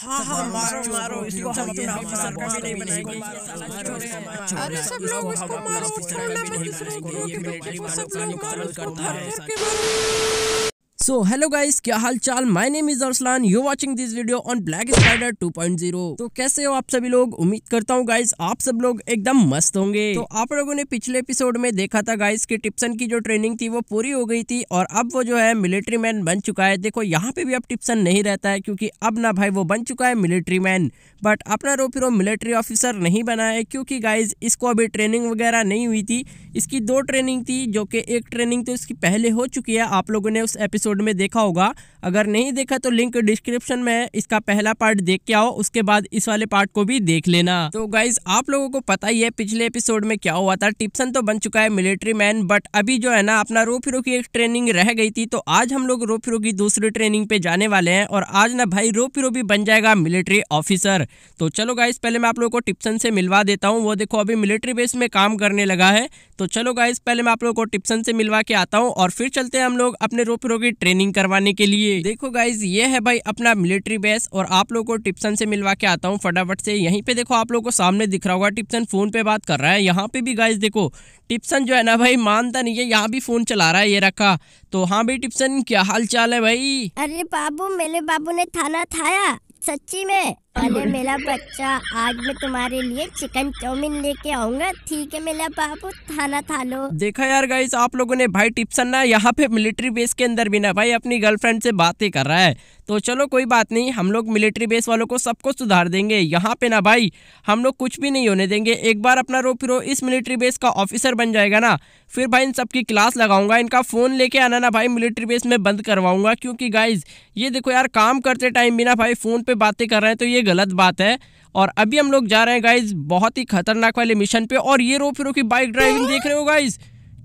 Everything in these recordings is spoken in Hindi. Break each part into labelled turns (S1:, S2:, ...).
S1: हाँ हाँ मारो मारो इसको हम अपना अफसर कभी नहीं बनाएंगे अरे सब लोग इसको मारो ठंडा में दूसरे को ये मेरे को सब लोग मारो इसको भर भर मारो सो हेलो गाइस क्या हाल चाल my name is Arsalan you watching this video on black spider 2.0 तो कैसे हो आप सभी लोग उम्मीद करता हूँ गाइस आप सब लोग एकदम मस्त होंगे तो आप लोगों ने पिछले एपिसोड में देखा था गाइस कि टिप्सन की जो ट्रेनिंग थी वो पूरी हो गई थी और अब वो जो है मिलिट्री मैन बन चुका है देखो यहाँ पे भी अब टिप्सन नहीं रहता है क्योंकि अब ना भाई वो बन चुका है मिलिट्री मैन बट अपना रो फिर मिलिट्री ऑफिसर नहीं बना है क्योंकि गाइज इसको अभी ट्रेनिंग वगैरह नहीं हुई थी इसकी दो ट्रेनिंग थी जो कि एक ट्रेनिंग तो इसकी पहले हो चुकी है आप लोगों ने उस एपिसोड में देखा होगा अगर नहीं देखा तो लिंक डिस्क्रिप्शन में है इसका पहला पार्ट देख के आओ उसके बाद इस वाले पार्ट को भी देख लेना तो गाइज आप लोगों को पता ही है पिछले एपिसोड में क्या हुआ था टिप्सन तो बन चुका है मिलिट्री मैन बट अभी जो है ना अपना रो फिरो की एक ट्रेनिंग रह गई थी तो आज हम लोग रो फिरो की दूसरी ट्रेनिंग पे जाने वाले हैं और आज ना भाई रो फिरो भी बन जाएगा मिलिट्री ऑफिसर तो चलो गाइज पहले मैं आप लोगों को टिप्सन से मिलवा देता हूँ वो देखो अभी मिलिट्री बेस में काम करने लगा है तो चलो गाइज पहले मैं आप लोगों को टिप्सन से मिलवा के आता हूँ और फिर चलते हैं हम लोग अपने रो की ट्रेनिंग करवाने के लिए देखो गाइज ये है भाई अपना मिलिट्री बेस और आप लोगों को टिप्सन से मिलवा के आता हूँ फटाफट से यहीं पे देखो आप लोगों को सामने दिख रहा होगा टिप्सन फोन पे बात कर रहा है यहाँ पे भी गाइज देखो टिप्सन जो है ना भाई मानता नहीं है यहाँ भी फोन चला रहा है ये रखा तो हाँ भाई टिप्सन क्या हाल चाल है भाई अरे बाबू मेरे बाबू ने थाना थाया सच्ची में अरे मेरा बच्चा आज मैं तुम्हारे लिए चिकन चाउमीन लेके आऊंगा ठीक है मेरा बाबू थाना था लो देखा यार गाइस आप लोगों ने भाई टिप्सन ना यहाँ पे मिलिट्री बेस के अंदर भी ना भाई अपनी गर्लफ्रेंड से बात ही कर रहा है तो चलो कोई बात नहीं हम लोग मिलिट्री बेस वालों को सबको सुधार देंगे यहाँ पे ना भाई हम लोग कुछ भी नहीं होने देंगे एक बार अपना रो फिर इस मिलिट्री बेस का ऑफिसर बन जाएगा ना फिर भाई इन सबकी क्लास लगाऊंगा इनका फ़ोन लेके आना ना भाई मिलिट्री बेस में बंद करवाऊंगा क्योंकि गाइज ये देखो यार काम करते टाइम भी ना भाई फ़ोन पे बातें कर रहे हैं तो ये गलत बात है और अभी हम लोग जा रहे हैं गाइज बहुत ही खतरनाक वाले मिशन पे और ये रो फिरो की बाइक ड्राइविंग देख रहे हो गाइज़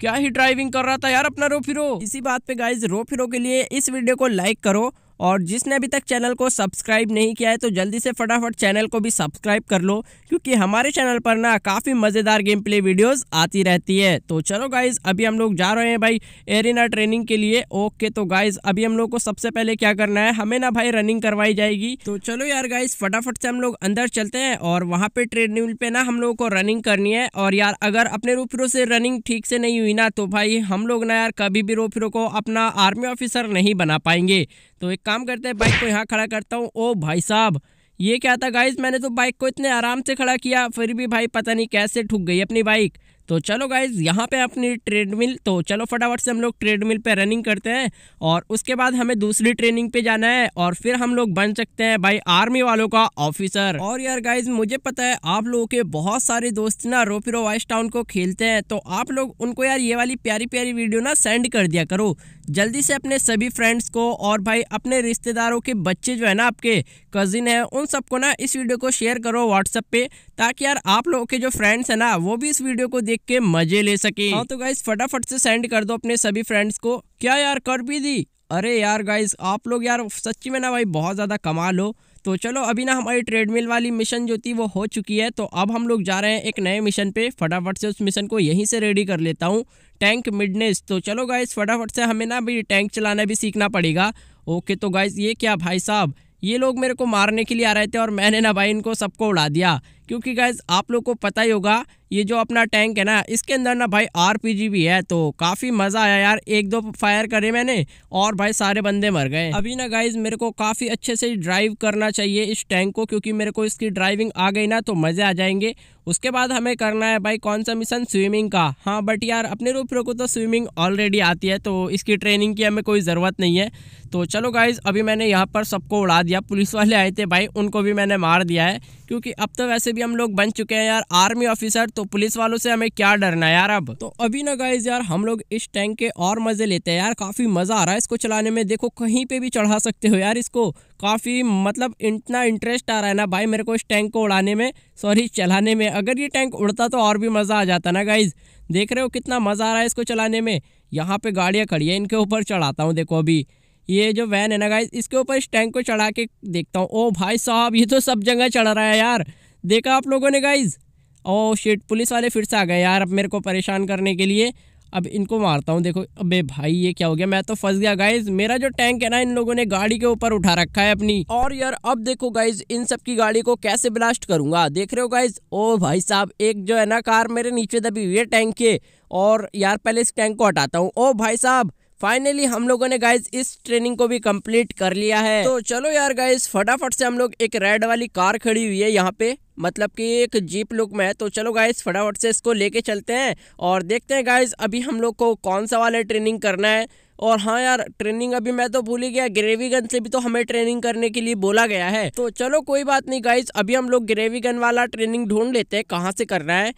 S1: क्या ही ड्राइविंग कर रहा था यार अपना रो फिरो इसी बात पे गाइज रो फिरो के लिए इस वीडियो को लाइक करो और जिसने अभी तक चैनल को सब्सक्राइब नहीं किया है तो जल्दी से फटाफट चैनल को भी सब्सक्राइब कर लो क्योंकि हमारे चैनल पर ना काफ़ी मज़ेदार गेम प्ले वीडियोस आती रहती है तो चलो गाइज अभी हम लोग जा रहे हैं भाई एरिना ट्रेनिंग के लिए ओके तो गाइज अभी हम लोग को सबसे पहले क्या करना है हमें ना भाई रनिंग करवाई जाएगी तो चलो यार गाइज फटाफट से हम लोग अंदर चलते हैं और वहाँ पर ट्रेडमिल पे ना हम लोग को रनिंग करनी है और यार अगर अपने रूफरों से रनिंग ठीक से नहीं हुई ना तो भाई हम लोग ना यार कभी भी रूफरों को अपना आर्मी ऑफिसर नहीं बना पाएंगे तो एक काम करते हैं बाइक को यहाँ खड़ा करता हूँ ओ भाई साहब ये क्या था गाइज मैंने तो बाइक को इतने आराम से खड़ा किया फिर भी भाई पता नहीं कैसे ठुक गई अपनी बाइक तो चलो गाइज यहाँ पे अपनी ट्रेडमिल तो चलो फटाफट से हम लोग ट्रेडमिल पे रनिंग करते हैं और उसके बाद हमें दूसरी ट्रेनिंग पे जाना है और फिर हम लोग बन सकते हैं भाई आर्मी वालों का ऑफिसर और यार गाइज मुझे पता है आप लोगों के बहुत सारे दोस्त ना रोपिरो वाइस टाउन को खेलते हैं तो आप लोग उनको यार ये वाली प्यारी प्यारी वीडियो ना सेंड कर दिया करो जल्दी से अपने सभी फ्रेंड्स को और भाई अपने रिश्तेदारों के बच्चे जो है ना आपके कजिन है उन सबको ना इस वीडियो को शेयर करो व्हाट्सएप पे ताकि यार आप लोगों के जो फ्रेंड्स है ना वो भी इस वीडियो को देख के मजे ले सके हाँ तो गाइज फटाफट से सेंड कर दो अपने सभी फ्रेंड्स को क्या यार कर भी दी अरे यार गाइज आप लोग यार सच्ची में ना भाई बहुत ज़्यादा कमा लो तो चलो अभी ना हमारी ट्रेडमिल वाली मिशन जो थी वो हो चुकी है तो अब हम लोग जा रहे हैं एक नए मिशन पे फटाफट से उस मिशन को यहीं से रेडी कर लेता हूँ टैंक मिडनेस तो चलो गाइस फटाफट से हमें ना अभी टैंक चलाना भी सीखना पड़ेगा ओके तो गाइस ये क्या भाई साहब ये लोग मेरे को मारने के लिए आ रहे थे और मैंने ना भाई इनको सबको उड़ा दिया क्योंकि गाइज आप लोग को पता ही होगा ये जो अपना टैंक है ना इसके अंदर ना भाई आर भी है तो काफ़ी मज़ा आया यार एक दो फायर करे मैंने और भाई सारे बंदे मर गए अभी ना गाइज मेरे को काफ़ी अच्छे से ड्राइव करना चाहिए इस टैंक को क्योंकि मेरे को इसकी ड्राइविंग आ गई ना तो मज़े आ जाएंगे उसके बाद हमें करना है भाई कौन सा मिशन स्विमिंग का हाँ बट यार अपने रूपरों को तो स्विमिंग ऑलरेडी आती है तो इसकी ट्रेनिंग की हमें कोई ज़रूरत नहीं है तो चलो गाइज़ अभी मैंने यहाँ पर सबको उड़ा दिया पुलिस वाले आए थे भाई उनको भी मैंने मार दिया है क्योंकि अब तो वैसे भी हम लोग बन चुके हैं यार आर्मी ऑफिसर तो पुलिस वालों से हमें क्या डरना यार अब तो अभी ना गाइज यार हम लोग इस टैंक के और मजे लेते हैं यार काफी मजा आ रहा है इसको चलाने में देखो कहीं पे भी चढ़ा सकते हो यार इसको काफी मतलब इतना इंटरेस्ट आ रहा है ना भाई मेरे को इस टैंक को उड़ाने में सॉरी चलाने में अगर ये टैंक उड़ता तो और भी मजा आ जाता ना गाइज देख रहे हो कितना मजा आ रहा है इसको चलाने में यहाँ पे गाड़ियाँ खड़ी है इनके ऊपर चढ़ाता हूँ देखो अभी ये जो वैन है ना गाइज इसके ऊपर इस टैंक को चढ़ा के देखता हूँ ओ भाई साहब ये तो सब जगह चढ़ रहा है यार देखा आप लोगों ने गाइज ओ शिट पुलिस वाले फिर से आ गए यार अब मेरे को परेशान करने के लिए अब इनको मारता हूँ देखो अबे भाई ये क्या हो गया मैं तो फंस गया गाइज मेरा जो टैंक है ना इन लोगों ने गाड़ी के ऊपर उठा रखा है अपनी और यार अब देखो गाइज इन सब की गाड़ी को कैसे ब्लास्ट करूंगा देख रहे हो गाइज ओ भाई साहब एक जो है ना कार मेरे नीचे दबी हुई है टैंक के और यार पहले इस टैंक को हटाता हूँ ओ भाई साहब फाइनली हम लोगों ने गाइज इस ट्रेनिंग को भी कंप्लीट कर लिया है तो चलो यार गाइज फटाफट से हम लोग एक रेड वाली कार खड़ी हुई है यहाँ पे मतलब कि एक जीप लुक में है तो चलो गाइज फटाफट से इसको लेके चलते हैं और देखते हैं गाइज अभी हम लोग को कौन सा वाला ट्रेनिंग करना है और हाँ यार ट्रेनिंग अभी मैं तो भूल ही गया ग्रेवीगन से भी तो हमें ट्रेनिंग करने के लिए बोला गया है तो चलो कोई बात नहीं गाइज अभी हम लोग ग्रेवीगन वाला ट्रेनिंग ढूंढ लेते हैं कहाँ से करना है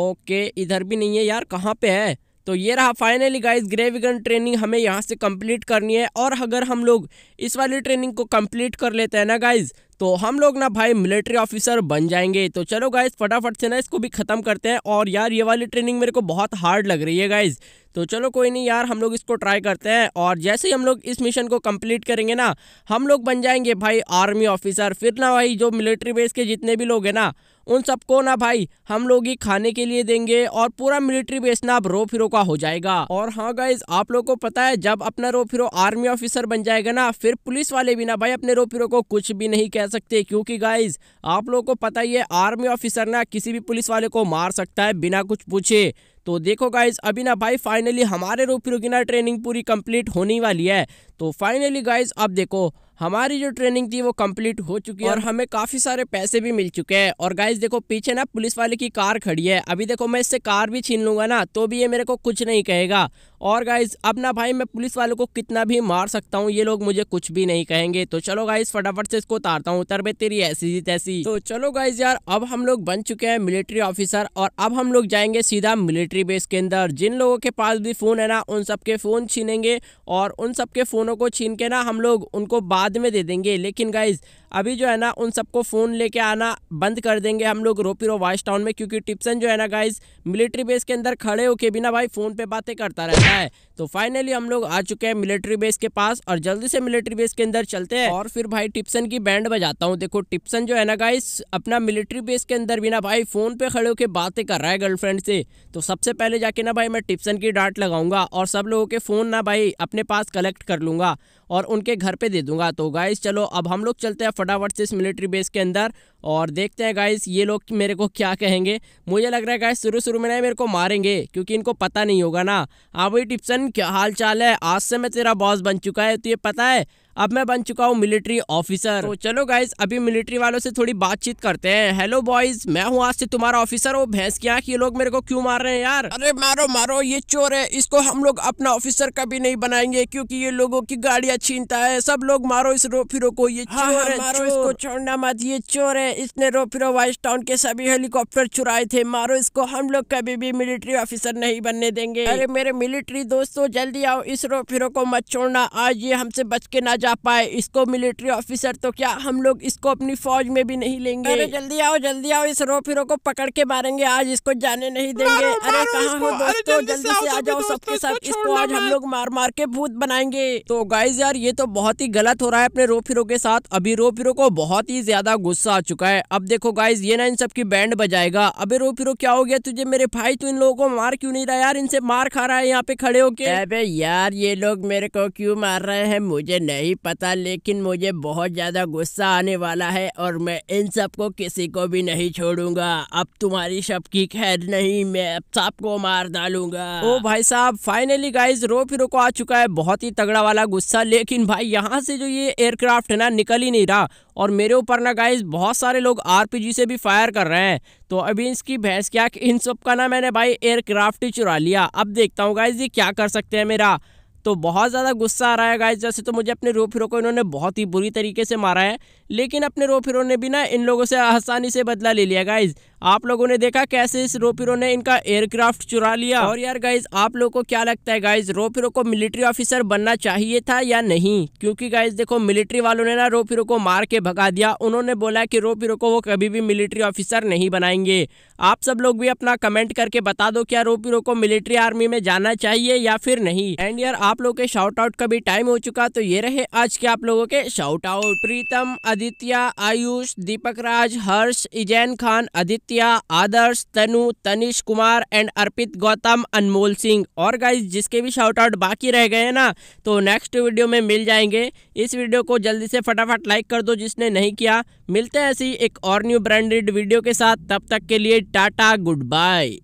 S1: ओके इधर भी नहीं है यार कहाँ पे है तो ये रहा फाइनली गाइस ग्रेविगन ट्रेनिंग हमें यहाँ से कंप्लीट करनी है और अगर हम लोग इस वाली ट्रेनिंग को कंप्लीट कर लेते हैं ना गाइस तो हम लोग ना भाई मिलिट्री ऑफिसर बन जाएंगे तो चलो गाइज फटाफट से ना इसको भी ख़त्म करते हैं और यार ये वाली ट्रेनिंग मेरे को बहुत हार्ड लग रही है गाइज़ तो चलो कोई नहीं यार हम लोग इसको ट्राई करते हैं और जैसे ही हम लोग इस मिशन को कंप्लीट करेंगे ना हम लोग बन जाएंगे भाई आर्मी ऑफिसर फिर ना भाई जो मिलिट्री बेस के जितने भी लोग हैं ना उन सबको ना भाई हम लोग ही खाने के लिए देंगे और पूरा मिलिट्री बेस ना अब रो फिरो का हो जाएगा और हाँ गाइज आप लोग को पता है जब अपना रो फिरो आर्मी ऑफिसर बन जाएगा ना फिर पुलिस वाले भी ना भाई अपने रो फिरो को कुछ भी नहीं कह सकते क्योंकि गाइज आप लोग को पता ही है आर्मी ऑफिसर ना किसी भी पुलिस वाले को मार सकता है बिना कुछ पूछे तो देखो गाइज अभी ना भाई फाइनली हमारे रोपी रोगिना ट्रेनिंग पूरी कंप्लीट होने वाली है तो फाइनली गाइज अब देखो हमारी जो ट्रेनिंग थी वो कंप्लीट हो चुकी है और हमें काफ़ी सारे पैसे भी मिल चुके हैं और गाइज देखो पीछे ना पुलिस वाले की कार खड़ी है अभी देखो मैं इससे कार भी छीन लूँगा ना तो भी ये मेरे को कुछ नहीं कहेगा और गाइज अब ना भाई मैं पुलिस वालों को कितना भी मार सकता हूँ ये लोग मुझे कुछ भी नहीं कहेंगे तो चलो गाइज फटाफट से इसको उतारता हूँ उतर तेरी ऐसी तैसी तो चलो गाइज यार अब हम लोग बन चुके हैं मिलिट्री ऑफिसर और अब हम लोग जाएंगे सीधा मिलिट्री बेस के अंदर जिन लोगों के पास भी फ़ोन है ना उन सबके फ़ोन छीनेंगे और उन सबके फ़ोनों को छीन के ना हम लोग उनको बाद में दे देंगे लेकिन गाइज अभी जो है ना उन सबको फ़ोन लेके आना बंद कर देंगे हम लोग रोपीरो वाइस टाउन में क्योंकि टिप्सन जो है ना गाइज मिलिट्री बेस के अंदर खड़े होके बिना भाई फ़ोन पे बातें करता रहता है तो फाइनली हम लोग आ चुके हैं मिलिट्री बेस के पास और जल्दी से मिलिट्री बेस के अंदर चलते हैं और फिर भाई टिप्सन की बैंड बजाता हूँ देखो टिप्सन जो है ना गाइज अपना मिलिट्री बेस के अंदर बिना भाई फ़ोन पे खड़े होकर बातें कर रहा है गर्लफ्रेंड से तो सबसे पहले जाके ना भाई मैं टिप्सन की डांट लगाऊंगा और सब लोगों के फ़ोन ना भाई अपने पास कलेक्ट कर लूँगा और उनके घर पे दे दूंगा तो गाइस चलो अब हम लोग चलते हैं फटाफट से इस मिलिट्री बेस के अंदर और देखते हैं गाइस ये लोग मेरे को क्या कहेंगे मुझे लग रहा है गाइस शुरू शुरू में ना मेरे को मारेंगे क्योंकि इनको पता नहीं होगा ना भाई टिप्सन क्या हाल चाल है आज से मैं तेरा बॉस बन चुका है तो ये पता है अब मैं बन चुका हूँ मिलिट्री ऑफिसर तो चलो गाइज अभी मिलिट्री वालों से थोड़ी बातचीत करते हैं हेलो बॉयज मैं हूँ आज से तुम्हारा ऑफिसर हो भैंस क्या ये लोग मेरे को क्यों मार रहे हैं यार अरे मारो मारो ये चोर है इसको हम लोग अपना ऑफिसर कभी नहीं बनाएंगे क्योंकि ये लोगों की गाड़ियाँ छीनता है सब लोग मारो इस रो फिरो को ये हाँ, हाँ, चोर हाँ, है मारो इसको छोड़ना मत ये चोर है है इसने रोपिरो वाइस टाउन के सभी हेलीकॉप्टर चुराए थे मारो इसको हम लोग कभी भी मिलिट्री ऑफिसर नहीं बनने देंगे अरे मेरे मिलिट्री दोस्तों जल्दी आओ इस रोपिरो को मत छोड़ना आज ये हमसे बच के ना जा पाए इसको मिलिट्री ऑफिसर तो क्या हम लोग इसको अपनी फौज में भी नहीं लेंगे अरे जल्दी आओ जल्दी आओ इस रोपिरो को पकड़ के मारेंगे आज इसको जाने नहीं देंगे अरे कहाँ हो दोस्तों जल्दी से आ जाओ सबके साथ इसको आज हम लोग मार मार के भूत बनाएंगे तो गाइज यार ये तो बहुत ही गलत हो रहा है अपने रोपिरो के साथ अभी रोपिरो को बहुत ही ज्यादा गुस्सा आ चुका चुका है अब देखो गाइज ये ना इन सब की बैंड बजाएगा अबे रो फिर क्या हो गया तुझे मेरे भाई तू इन लोगों को मार क्यों नहीं रहा यार इनसे मार खा रहा है यहाँ पे खड़े होके अबे यार ये लोग मेरे को क्यों मार रहे हैं मुझे नहीं पता लेकिन मुझे बहुत ज्यादा गुस्सा आने वाला है और मैं इन सबको किसी को भी नहीं छोड़ूंगा अब तुम्हारी शब की खैर नहीं मैं अब सबको मार डालूंगा ओ भाई साहब फाइनली गाइज रो फिर को आ चुका है बहुत ही तगड़ा वाला गुस्सा लेकिन भाई यहाँ से जो ये एयरक्राफ्ट है ना निकल ही नहीं रहा और मेरे ऊपर ना गाइज बहुत सारे लोग आरपीजी से भी फायर कर रहे हैं तो अभी इसकी भैंस क्या इन सब का ना मैंने भाई एयरक्राफ्ट ही चुरा लिया अब देखता हूँ गाइज ये क्या कर सकते हैं मेरा तो बहुत ज़्यादा गुस्सा आ रहा है गाइज जैसे तो मुझे अपने रो हीरो को इन्होंने बहुत ही बुरी तरीके से मारा है लेकिन अपने रो हीरो ने भी ना इन लोगों से आसानी से बदला ले लिया गाइज आप लोगों ने देखा कैसे इस रोपिरो ने इनका एयरक्राफ्ट चुरा लिया और यार गाइज आप लोगों को क्या लगता है गाइज रोपिरो को मिलिट्री ऑफिसर बनना चाहिए था या नहीं क्योंकि गाइज देखो मिलिट्री वालों ने ना रोपिरो को मार के भगा दिया उन्होंने बोला कि रोपिरो को वो कभी भी मिलिट्री ऑफिसर नहीं बनाएंगे आप सब लोग भी अपना कमेंट करके बता दो क्या रोपिरो को मिलिट्री आर्मी में जाना चाहिए या फिर नहीं एंड यार आप लोग के शाउट आउट का भी टाइम हो चुका तो ये रहे आज के आप लोगों के shout out Pritam Aditya Ayush Deepak Raj Harsh Izan Khan Aditya Satya Adarsh Tanu Tanish Kumar and Arpit Gautam Anmol Singh और गाइज जिसके भी शॉर्ट आउट बाकी रह गए हैं ना तो नेक्स्ट वीडियो में मिल जाएंगे इस वीडियो को जल्दी से फटाफट लाइक कर दो जिसने नहीं किया मिलते हैं ऐसी एक और न्यू ब्रांडेड वीडियो के साथ तब तक के लिए टाटा गुड बाय